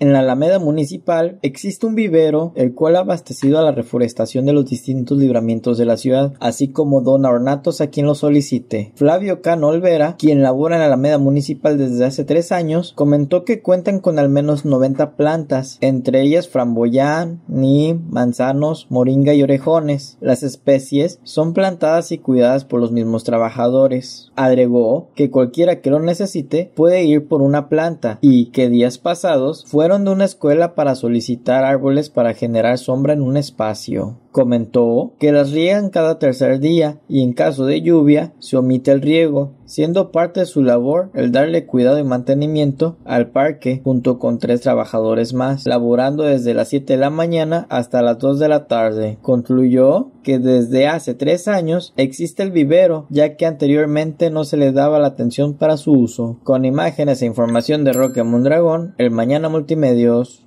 En la Alameda Municipal existe un vivero, el cual ha abastecido a la reforestación de los distintos libramientos de la ciudad, así como don Ornatos a quien lo solicite. Flavio Cano Olvera, quien labora en la Alameda Municipal desde hace tres años, comentó que cuentan con al menos 90 plantas, entre ellas framboyán, ni, manzanos, moringa y orejones. Las especies son plantadas y cuidadas por los mismos trabajadores. Agregó que cualquiera que lo necesite puede ir por una planta y que días pasados fue fueron de una escuela para solicitar árboles para generar sombra en un espacio. Comentó que las riegan cada tercer día y en caso de lluvia se omite el riego, siendo parte de su labor el darle cuidado y mantenimiento al parque junto con tres trabajadores más, laborando desde las 7 de la mañana hasta las 2 de la tarde. Concluyó que desde hace tres años existe el vivero, ya que anteriormente no se le daba la atención para su uso. Con imágenes e información de Roque Mondragón, el Mañana Multimedios.